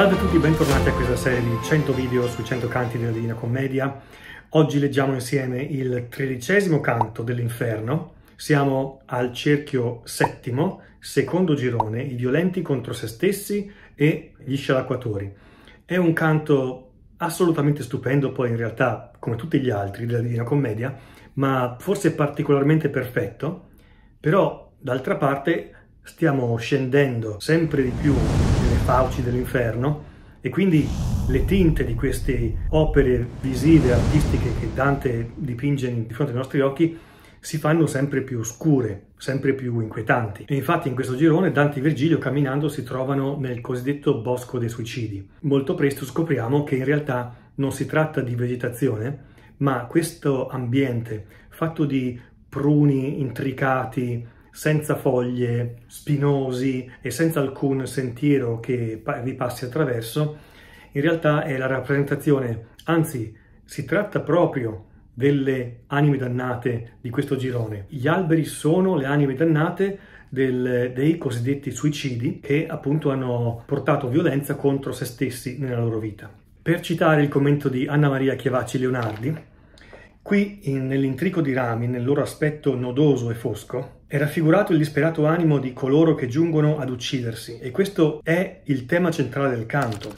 Salve a tutti, bentornati a questa serie di 100 video sui 100 canti della Divina Commedia. Oggi leggiamo insieme il tredicesimo canto dell'Inferno. Siamo al cerchio settimo, secondo girone, i violenti contro se stessi e gli scialacquatori. È un canto assolutamente stupendo, poi in realtà come tutti gli altri della Divina Commedia, ma forse particolarmente perfetto, però d'altra parte stiamo scendendo sempre di più fauci dell'inferno e quindi le tinte di queste opere visive, artistiche che Dante dipinge di fronte ai nostri occhi si fanno sempre più scure, sempre più inquietanti. E infatti in questo girone Dante e Virgilio camminando si trovano nel cosiddetto bosco dei suicidi. Molto presto scopriamo che in realtà non si tratta di vegetazione, ma questo ambiente fatto di pruni intricati, senza foglie, spinosi e senza alcun sentiero che vi passi attraverso, in realtà è la rappresentazione, anzi si tratta proprio delle anime dannate di questo girone. Gli alberi sono le anime dannate del, dei cosiddetti suicidi che appunto hanno portato violenza contro se stessi nella loro vita. Per citare il commento di Anna Maria Chiavacci Leonardi, qui nell'intrico di rami, nel loro aspetto nodoso e fosco, è raffigurato il disperato animo di coloro che giungono ad uccidersi e questo è il tema centrale del canto,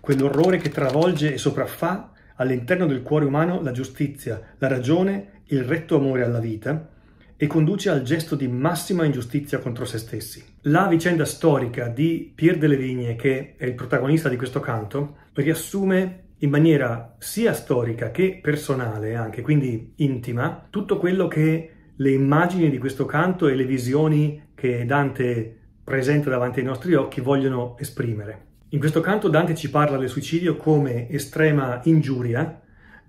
quell'orrore che travolge e sopraffà all'interno del cuore umano la giustizia, la ragione, il retto amore alla vita e conduce al gesto di massima ingiustizia contro se stessi. La vicenda storica di Pier delle Vigne, che è il protagonista di questo canto, riassume in maniera sia storica che personale, anche quindi intima, tutto quello che le immagini di questo canto e le visioni che Dante presenta davanti ai nostri occhi vogliono esprimere. In questo canto Dante ci parla del suicidio come estrema ingiuria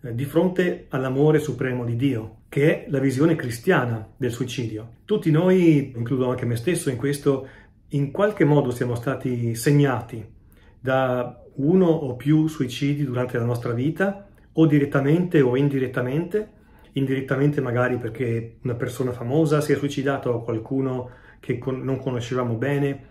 eh, di fronte all'amore supremo di Dio, che è la visione cristiana del suicidio. Tutti noi, includo anche me stesso in questo, in qualche modo siamo stati segnati da uno o più suicidi durante la nostra vita, o direttamente o indirettamente, indirettamente magari perché una persona famosa si è suicidata o qualcuno che con- non conoscevamo bene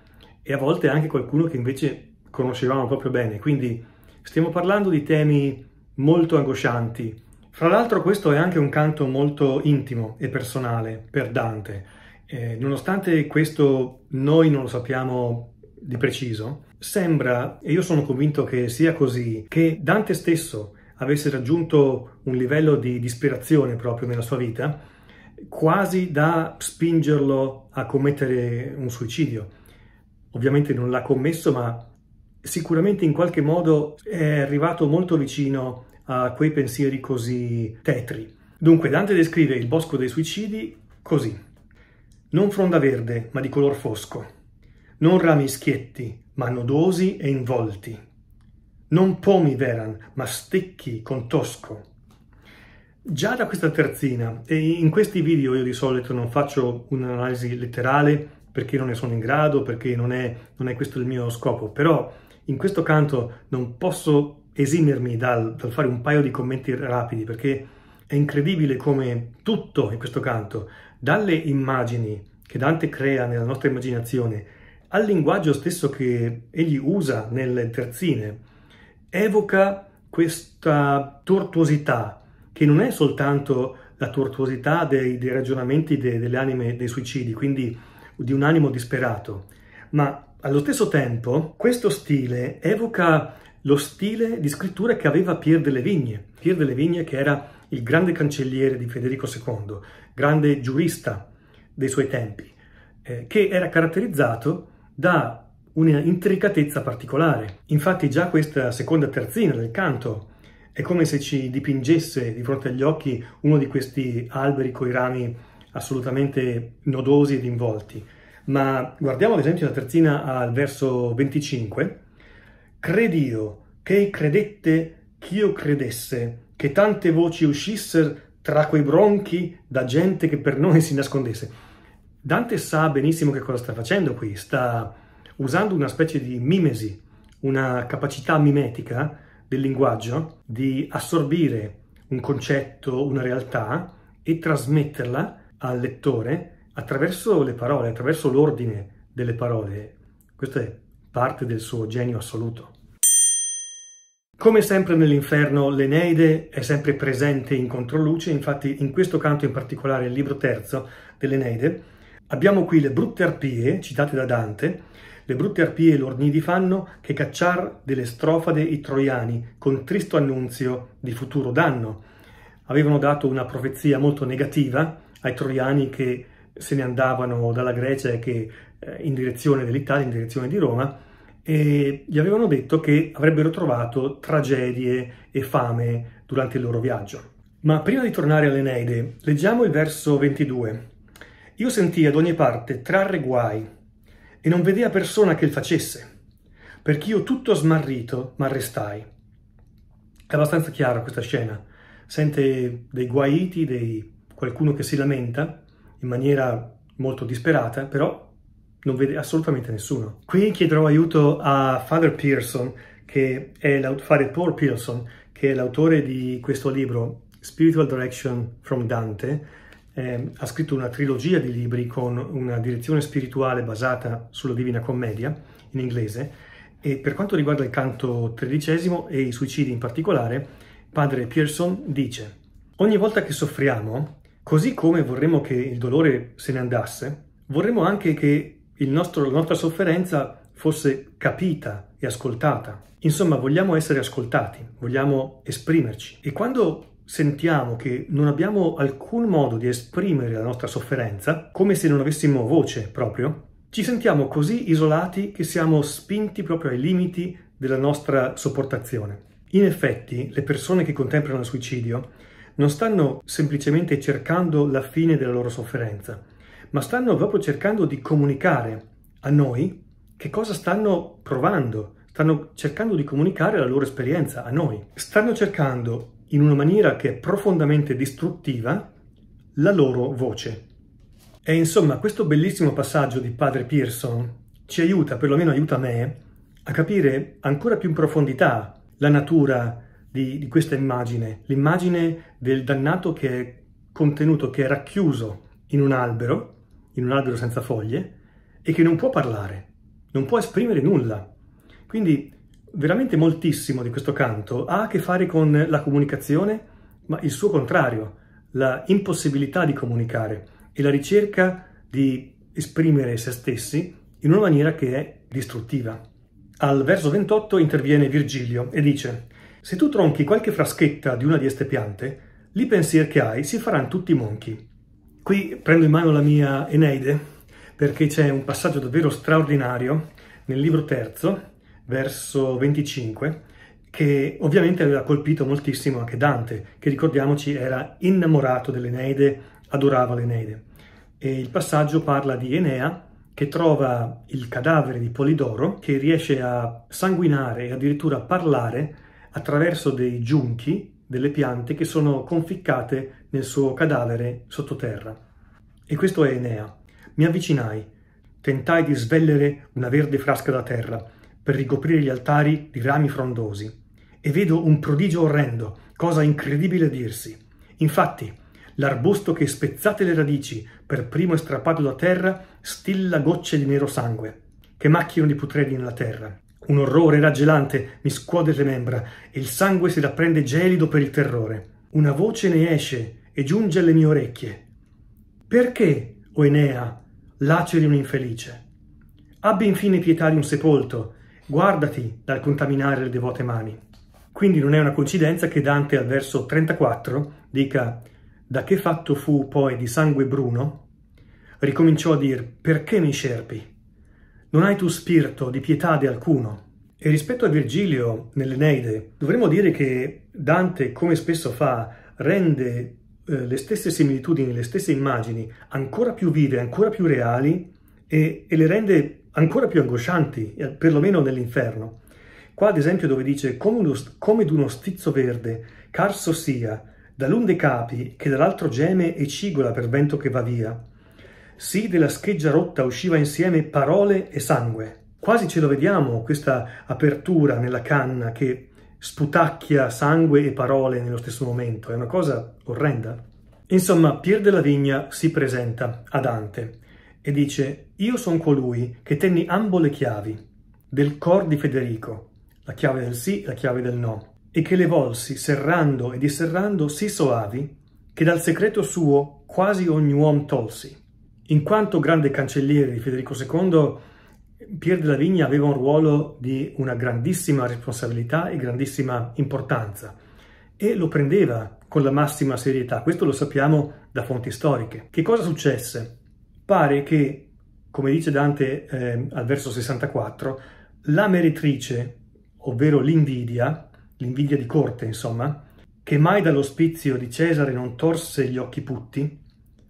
e a volte anche qualcuno che invece conoscevamo proprio bene. Quindi stiamo parlando di temi molto angoscianti. Fra l'altro questo è anche un canto molto intimo e personale per Dante. Eh, nonostante questo noi non lo sappiamo di preciso, sembra, e io sono convinto che sia così, che Dante stesso avesse raggiunto un livello di disperazione proprio nella sua vita, quasi da spingerlo a commettere un suicidio. Ovviamente non l'ha commesso, ma sicuramente in qualche modo è arrivato molto vicino a quei pensieri così tetri. Dunque Dante descrive il bosco dei suicidi così. Non fronda verde, ma di color fosco. Non rami schietti, ma nodosi e involti, non pomi veran, ma stecchi con tosco. Già da questa terzina, e in questi video io di solito non faccio un'analisi letterale perché non ne sono in grado, perché non è, non è, questo il mio scopo, però in questo canto non posso esimermi dal, dal fare un paio di commenti rapidi perché è incredibile come tutto in questo canto, dalle immagini che Dante crea nella nostra immaginazione al linguaggio stesso che egli usa nelle terzine, evoca questa tortuosità, che non è soltanto la tortuosità dei, dei ragionamenti de, delle anime dei suicidi, quindi di un animo disperato, ma allo stesso tempo questo stile evoca lo stile di scrittura che aveva Pierre delle Vigne. Pierre delle Vigne che era il grande cancelliere di Federico II, grande giurista dei suoi tempi, eh, che era caratterizzato da una intricatezza particolare. Infatti già questa seconda terzina del canto è come se ci dipingesse di fronte agli occhi uno di questi alberi coi rami assolutamente nodosi ed involti. Ma guardiamo ad esempio la terzina al verso 25. Credio che credette ch'io credesse, che tante voci uscissero tra quei bronchi da gente che per noi si nascondesse. Dante sa benissimo che cosa sta facendo qui, sta usando una specie di mimesi, una capacità mimetica del linguaggio di assorbire un concetto, una realtà e trasmetterla al lettore attraverso le parole, attraverso l'ordine delle parole. Questa è parte del suo genio assoluto. Come sempre nell'inferno, l'Eneide è sempre presente in controluce, infatti in questo canto in particolare, il libro terzo dell'Eneide, abbiamo qui le brutte arpie citate da Dante le brutte arpie e lor di fanno che cacciar delle strofade i troiani, con tristo annunzio di futuro danno. Avevano dato una profezia molto negativa ai troiani che se ne andavano dalla Grecia e che eh, in direzione dell'Italia, in direzione di Roma, e gli avevano detto che avrebbero trovato tragedie e fame durante il loro viaggio. Ma prima di tornare all'Eneide, leggiamo il verso 22. Io sentì ad ogni parte trarre guai, e non vedea persona che il facesse, perché io tutto smarrito m'arrestai. È abbastanza chiara questa scena. Sente dei guaiti, dei... qualcuno che si lamenta in maniera molto disperata, però non vede assolutamente nessuno. Qui chiederò aiuto a Father Pearson, che è l'autore, Paul Pearson, che è l'autore di questo libro Spiritual Direction from Dante, eh, ha scritto una trilogia di libri con una direzione spirituale basata sulla Divina Commedia in inglese e per quanto riguarda il canto tredicesimo e i suicidi in particolare, padre Pearson dice Ogni volta che soffriamo, così come vorremmo che il dolore se ne andasse, vorremmo anche che nostro, la nostra sofferenza fosse capita e ascoltata. Insomma, vogliamo essere ascoltati, vogliamo esprimerci. E quando sentiamo che non abbiamo alcun modo di esprimere la nostra sofferenza, come se non avessimo voce proprio, ci sentiamo così isolati che siamo spinti proprio ai limiti della nostra sopportazione. In effetti, le persone che contemplano il suicidio non stanno semplicemente cercando la fine della loro sofferenza, ma stanno proprio cercando di comunicare a noi che cosa stanno provando, stanno cercando di comunicare la loro esperienza a noi. Stanno cercando in una maniera che è profondamente distruttiva la loro voce. E insomma, questo bellissimo passaggio di padre Pearson ci aiuta, perlomeno aiuta me, a capire ancora più in profondità la natura di, di questa immagine, l'immagine del dannato che è contenuto, che è racchiuso in un albero, in un albero senza foglie, e che non può parlare, non può esprimere nulla. Quindi Veramente moltissimo di questo canto ha a che fare con la comunicazione, ma il suo contrario, la impossibilità di comunicare e la ricerca di esprimere se stessi in una maniera che è distruttiva. Al verso 28 interviene Virgilio e dice «Se tu tronchi qualche fraschetta di una di queste piante, li pensier che hai si faranno tutti monchi». Qui prendo in mano la mia Eneide, perché c'è un passaggio davvero straordinario nel libro terzo, verso 25, che ovviamente aveva colpito moltissimo anche Dante, che ricordiamoci era innamorato dell'Eneide, adorava l'Eneide. E il passaggio parla di Enea che trova il cadavere di Polidoro, che riesce a sanguinare e addirittura a parlare attraverso dei giunchi delle piante che sono conficcate nel suo cadavere sottoterra. E questo è Enea. Mi avvicinai, tentai di svellere una verde frasca da terra, per ricoprire gli altari di rami frondosi e vedo un prodigio orrendo, cosa incredibile dirsi. Infatti, l'arbusto che spezzate le radici per primo è strappato da terra stilla gocce di nero sangue che macchiano di putredi nella terra. Un orrore raggelante mi scuote le membra e il sangue si rapprende gelido per il terrore. Una voce ne esce e giunge alle mie orecchie. Perché, o Enea, laceri un infelice? Abbi infine pietà di un sepolto guardati dal contaminare le devote mani. Quindi non è una coincidenza che Dante al verso 34 dica da che fatto fu poi di sangue bruno, ricominciò a dir perché mi scerpi? Non hai tu spirito di pietà di alcuno? E rispetto a Virgilio nell'Eneide, dovremmo dire che Dante, come spesso fa, rende eh, le stesse similitudini, le stesse immagini ancora più vive, ancora più reali e, e le rende ancora più angoscianti, eh, perlomeno nell'inferno. Qua ad esempio dove dice come, uno, come d'uno stizzo verde, carso sia, da l'un dei capi che dall'altro geme e cigola per vento che va via. Sì, della scheggia rotta usciva insieme parole e sangue. Quasi ce lo vediamo questa apertura nella canna che sputacchia sangue e parole nello stesso momento. È una cosa orrenda. Insomma, Pier della Vigna si presenta a Dante e dice Io sono colui che tenni ambo le chiavi del cor di Federico, la chiave del sì e la chiave del no, e che le volsi, serrando e disserrando, sì soavi, che dal segreto suo quasi ogni uomo tolsi. In quanto grande cancelliere di Federico II, Pier della Vigna aveva un ruolo di una grandissima responsabilità e grandissima importanza e lo prendeva con la massima serietà. Questo lo sappiamo da fonti storiche. Che cosa successe? pare che, come dice Dante eh, al verso 64, la meretrice, ovvero l'invidia, l'invidia di corte insomma, che mai dall'ospizio di Cesare non torse gli occhi putti,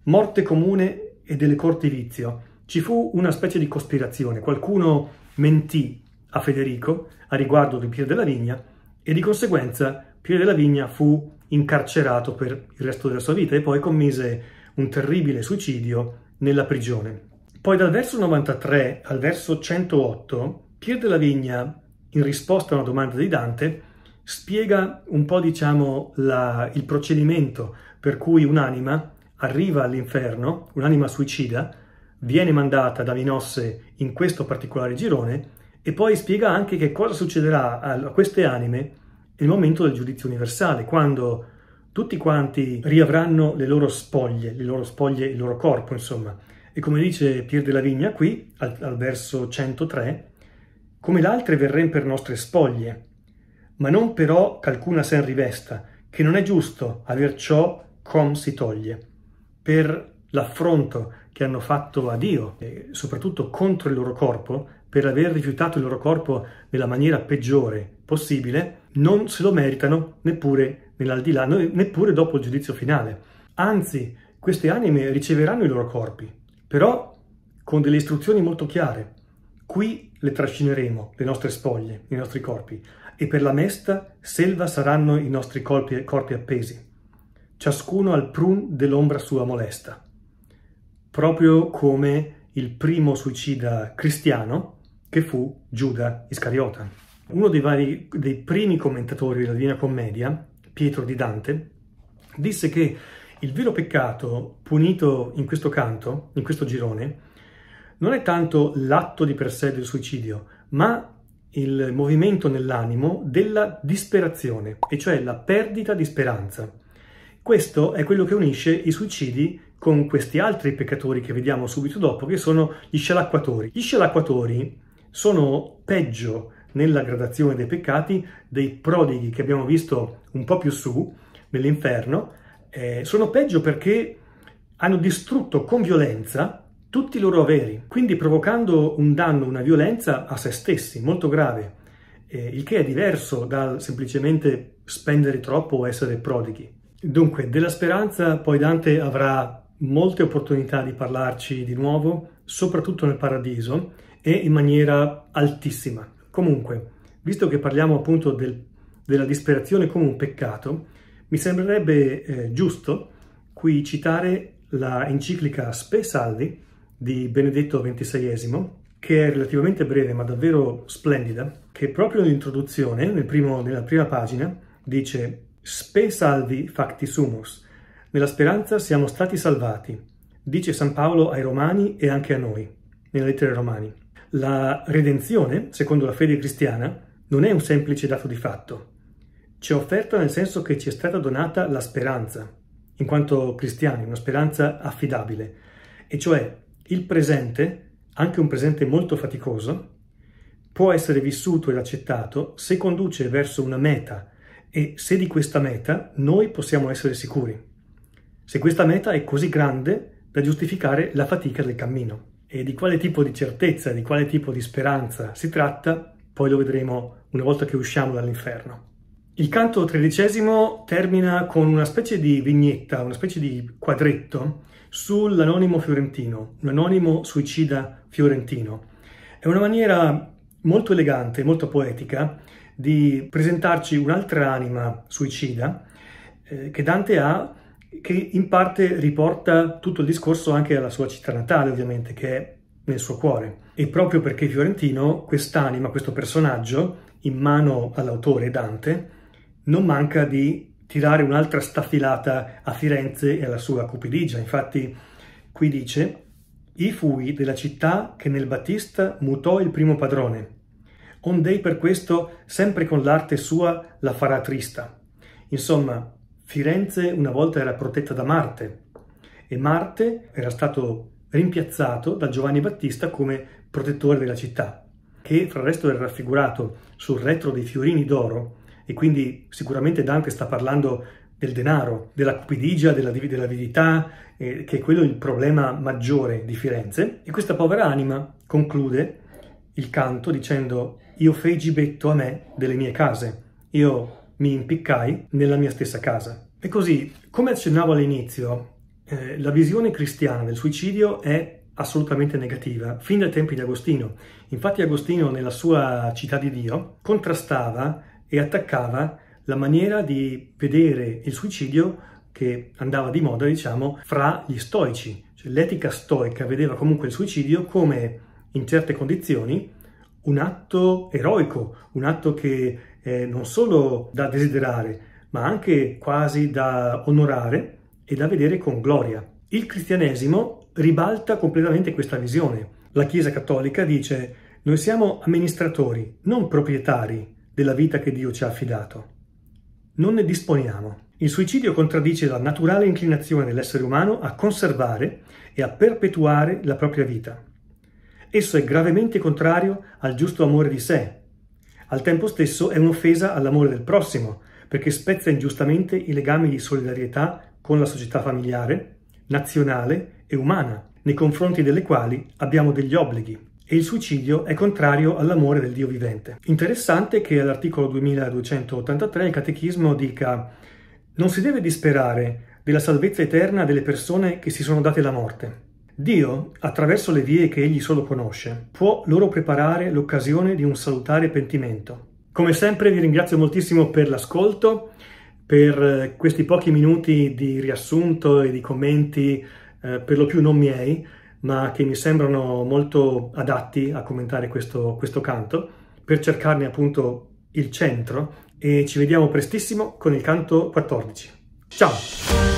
morte comune e delle corti vizio, ci fu una specie di cospirazione, qualcuno mentì a Federico a riguardo di Pier della Vigna e di conseguenza Pier della Vigna fu incarcerato per il resto della sua vita e poi commise un terribile suicidio nella prigione. Poi dal verso 93 al verso 108, Pier della Vigna, in risposta a una domanda di Dante, spiega un po' diciamo la, il procedimento per cui un'anima arriva all'inferno, un'anima suicida, viene mandata da Minosse in questo particolare girone e poi spiega anche che cosa succederà a queste anime nel momento del giudizio universale, quando tutti quanti riavranno le loro spoglie, le loro spoglie, il loro corpo, insomma. E come dice Pier della Vigna qui, al, al verso 103, come l'altre verremo per nostre spoglie, ma non però qualcuna sen rivesta, che non è giusto aver ciò com si toglie. Per l'affronto che hanno fatto a Dio, e soprattutto contro il loro corpo, per aver rifiutato il loro corpo nella maniera peggiore possibile, non se lo meritano neppure nell'aldilà, neppure dopo il giudizio finale. Anzi, queste anime riceveranno i loro corpi, però con delle istruzioni molto chiare. Qui le trascineremo, le nostre spoglie, i nostri corpi, e per la mesta selva saranno i nostri corpi, corpi appesi, ciascuno al prun dell'ombra sua molesta. Proprio come il primo suicida cristiano, che fu Giuda Iscariota. Uno dei, vari, dei primi commentatori della Divina Commedia, Pietro di Dante, disse che il vero peccato punito in questo canto, in questo girone, non è tanto l'atto di per sé del suicidio, ma il movimento nell'animo della disperazione, e cioè la perdita di speranza. Questo è quello che unisce i suicidi con questi altri peccatori che vediamo subito dopo, che sono gli scialacquatori. Gli scialacquatori sono peggio nella gradazione dei peccati dei prodighi che abbiamo visto un po' più su, nell'inferno, eh, sono peggio perché hanno distrutto con violenza tutti i loro averi, quindi provocando un danno, una violenza a se stessi, molto grave, eh, il che è diverso dal semplicemente spendere troppo o essere prodighi. Dunque, della speranza poi Dante avrà molte opportunità di parlarci di nuovo, soprattutto nel paradiso, e in maniera altissima. Comunque, visto che parliamo appunto del, della disperazione come un peccato, mi sembrerebbe eh, giusto qui citare la enciclica Spe Salvi di Benedetto XXVI, che è relativamente breve ma davvero splendida, che proprio nell'introduzione, nel primo, nella prima pagina, dice Spe salvi facti sumus, nella speranza siamo stati salvati, dice San Paolo ai Romani e anche a noi nelle lettere romani. La redenzione, secondo la fede cristiana, non è un semplice dato di fatto. Ci è offerta nel senso che ci è stata donata la speranza, in quanto cristiani, una speranza affidabile, e cioè il presente, anche un presente molto faticoso, può essere vissuto ed accettato se conduce verso una meta e se di questa meta noi possiamo essere sicuri, se questa meta è così grande da giustificare la fatica del cammino. E di quale tipo di certezza, di quale tipo di speranza si tratta, poi lo vedremo una volta che usciamo dall'inferno. Il canto tredicesimo termina con una specie di vignetta, una specie di quadretto sull'anonimo fiorentino, un anonimo suicida fiorentino. È una maniera molto elegante, molto poetica, di presentarci un'altra anima suicida eh, che Dante ha che in parte riporta tutto il discorso anche alla sua città natale, ovviamente, che è nel suo cuore. E proprio perché Fiorentino, quest'anima, questo personaggio, in mano all'autore Dante, non manca di tirare un'altra staffilata a Firenze e alla sua cupidigia. Infatti, qui dice: I fui della città che nel Battista mutò il primo padrone. Ondei per questo sempre con l'arte sua la farà trista. Insomma, Firenze una volta era protetta da Marte e Marte era stato rimpiazzato da Giovanni Battista come protettore della città, che fra il resto era raffigurato sul retro dei fiorini d'oro e quindi sicuramente Dante sta parlando del denaro, della cupidigia, della, dell'avidità, eh, che è quello il problema maggiore di Firenze. E questa povera anima conclude il canto dicendo io fei gibetto a me delle mie case, io mi impiccai nella mia stessa casa. E così, come accennavo all'inizio, eh, la visione cristiana del suicidio è assolutamente negativa, fin dai tempi di Agostino. Infatti Agostino nella sua Città di Dio contrastava e attaccava la maniera di vedere il suicidio che andava di moda, diciamo, fra gli stoici. Cioè, l'etica stoica vedeva comunque il suicidio come, in certe condizioni, un atto eroico, un atto che eh, non solo da desiderare, ma anche quasi da onorare e da vedere con gloria. Il cristianesimo ribalta completamente questa visione. La Chiesa cattolica dice noi siamo amministratori, non proprietari della vita che Dio ci ha affidato. Non ne disponiamo. Il suicidio contraddice la naturale inclinazione dell'essere umano a conservare e a perpetuare la propria vita. Esso è gravemente contrario al giusto amore di sé, al tempo stesso è un'offesa all'amore del prossimo, perché spezza ingiustamente i legami di solidarietà con la società familiare, nazionale e umana, nei confronti delle quali abbiamo degli obblighi. E il suicidio è contrario all'amore del Dio vivente. Interessante che all'articolo 2283 il Catechismo dica non si deve disperare della salvezza eterna delle persone che si sono date la morte, Dio, attraverso le vie che egli solo conosce, può loro preparare l'occasione di un salutare pentimento. Come sempre vi ringrazio moltissimo per l'ascolto, per eh, questi pochi minuti di riassunto e di commenti eh, per lo più non miei, ma che mi sembrano molto adatti a commentare questo, questo canto, per cercarne appunto il centro e ci vediamo prestissimo con il canto 14. Ciao!